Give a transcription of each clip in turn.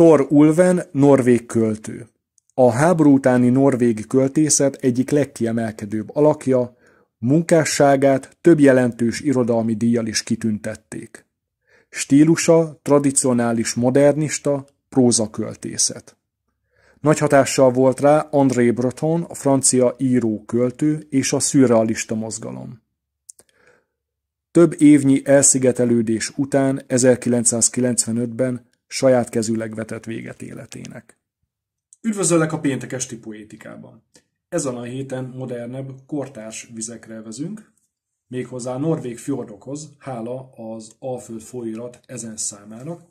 Thor Ulven norvég költő. A háború utáni norvégi költészet egyik legkiemelkedőbb alakja, munkásságát több jelentős irodalmi díjjal is kitüntették. Stílusa tradicionális modernista, prózaköltészet. Nagy hatással volt rá André Breton, a francia író-költő és a szürrealista mozgalom. Több évnyi elszigetelődés után 1995-ben saját kezűleg vetett véget életének. Üdvözöllek a péntek esti poétikában. Ezen a héten modernebb, kortárs vizekre vezünk, méghozzá norvég fjordokhoz, hála az Alföld folyirat ezen számának,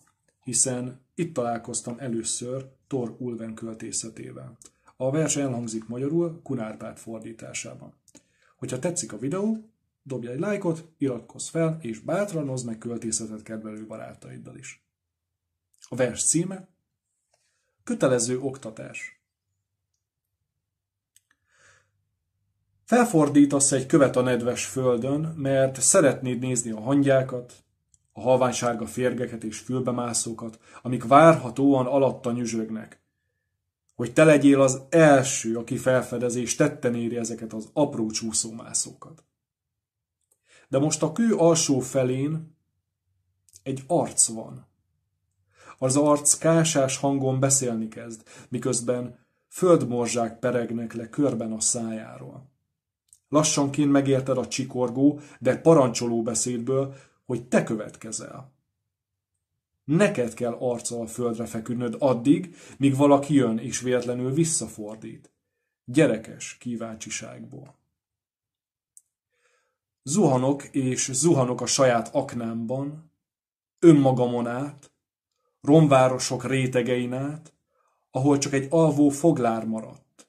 hiszen itt találkoztam először Tor Ulven költészetével. A vers elhangzik magyarul Kunárpát fordításában. Hogyha tetszik a videó, dobj egy lájkot, iratkozz fel, és bátran hozd meg költészetet kedvelő barátaiddal is. A vers címe Kötelező oktatás. Felfordítasz egy követ a nedves földön, mert szeretnéd nézni a hangyákat, a halványsárga férgeket és fülbemászókat, amik várhatóan alatta nyüzsögnek. Hogy te legyél az első, aki felfedezés tetten éri ezeket az apró csúszómászókat. De most a kő alsó felén egy arc van. Az arc kásás hangon beszélni kezd, miközben földmorzsák peregnek le körben a szájáról. Lassanként megérted a csikorgó, de parancsoló beszédből, hogy te következel. Neked kell arccal a földre feküdnöd addig, míg valaki jön és véletlenül visszafordít. Gyerekes kíváncsiságból. Zuhanok és zuhanok a saját aknámban, önmagamon át, romvárosok rétegein át, ahol csak egy alvó foglár maradt,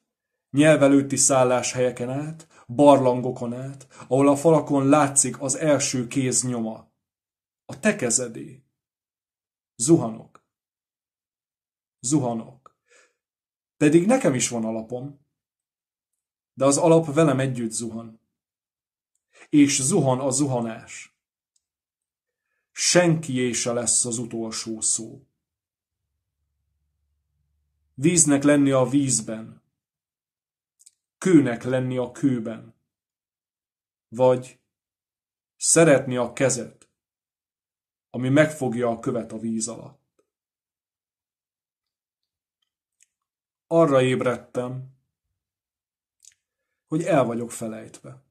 nyelvelőtti szálláshelyeken át, barlangokon át, ahol a falakon látszik az első kéz nyoma. A kezedé. Zuhanok. Zuhanok. Pedig nekem is van alapom. De az alap velem együtt zuhan. És zuhan a zuhanás. Senkié se lesz az utolsó szó. Víznek lenni a vízben. Kőnek lenni a kőben. Vagy szeretni a kezet, ami megfogja a követ a víz alatt. Arra ébredtem, hogy el vagyok felejtve.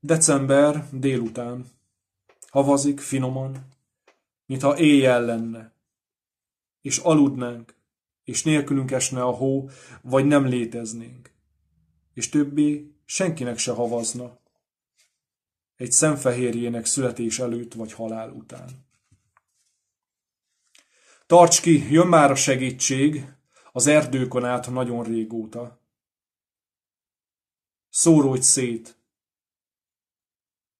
December délután. Havazik finoman, mintha éjjel lenne és aludnánk, és nélkülünk esne a hó, vagy nem léteznénk, és többé senkinek se havazna, egy szemfehérjének születés előtt vagy halál után. Tarts ki, jön már a segítség, az erdőkön át nagyon régóta. Szórodj szét,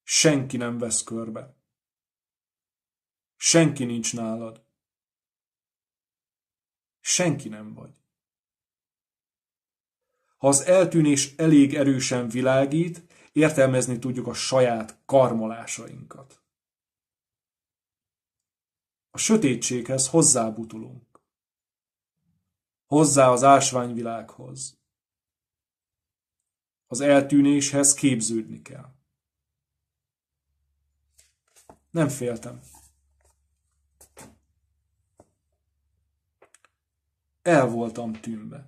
senki nem vesz körbe. Senki nincs nálad senki nem vagy. Ha az eltűnés elég erősen világít, értelmezni tudjuk a saját karmolásainkat. A sötétséghez hozzábutulunk. Hozzá az ásványvilághoz. Az eltűnéshez képződni kell. Nem féltem. el voltam tűnve.